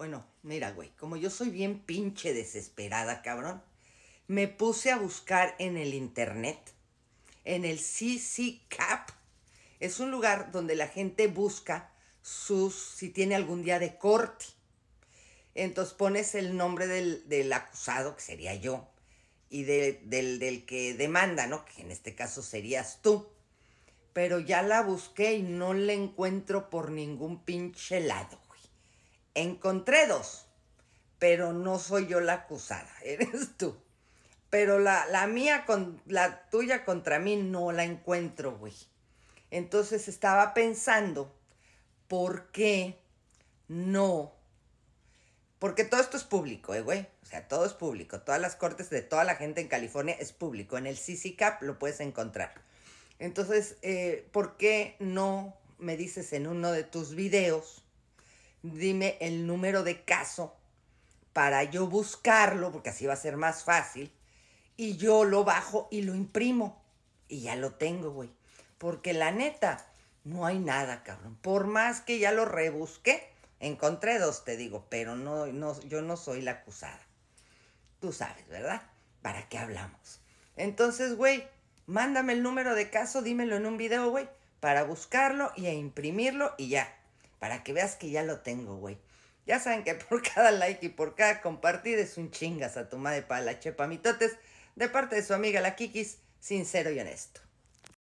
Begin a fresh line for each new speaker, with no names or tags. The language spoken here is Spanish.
Bueno, mira, güey, como yo soy bien pinche desesperada, cabrón, me puse a buscar en el internet, en el Cap. Es un lugar donde la gente busca sus, si tiene algún día de corte. Entonces pones el nombre del, del acusado, que sería yo, y del, del que demanda, ¿no? Que en este caso serías tú. Pero ya la busqué y no la encuentro por ningún pinche lado encontré dos, pero no soy yo la acusada, eres tú. Pero la, mía, con, la tuya contra mí no la encuentro, güey. Entonces estaba pensando, ¿por qué no? Porque todo esto es público, eh, güey. O sea, todo es público. Todas las cortes de toda la gente en California es público. En el Cap lo puedes encontrar. Entonces, eh, ¿por qué no me dices en uno de tus videos dime el número de caso para yo buscarlo, porque así va a ser más fácil, y yo lo bajo y lo imprimo. Y ya lo tengo, güey. Porque la neta, no hay nada, cabrón. Por más que ya lo rebusqué, encontré dos, te digo, pero no, no, yo no soy la acusada. Tú sabes, ¿verdad? ¿Para qué hablamos? Entonces, güey, mándame el número de caso, dímelo en un video, güey, para buscarlo y a e imprimirlo y ya para que veas que ya lo tengo, güey. Ya saben que por cada like y por cada compartir es un chingas a tu madre para la chepa mitotes de parte de su amiga la Kikis, sincero y honesto.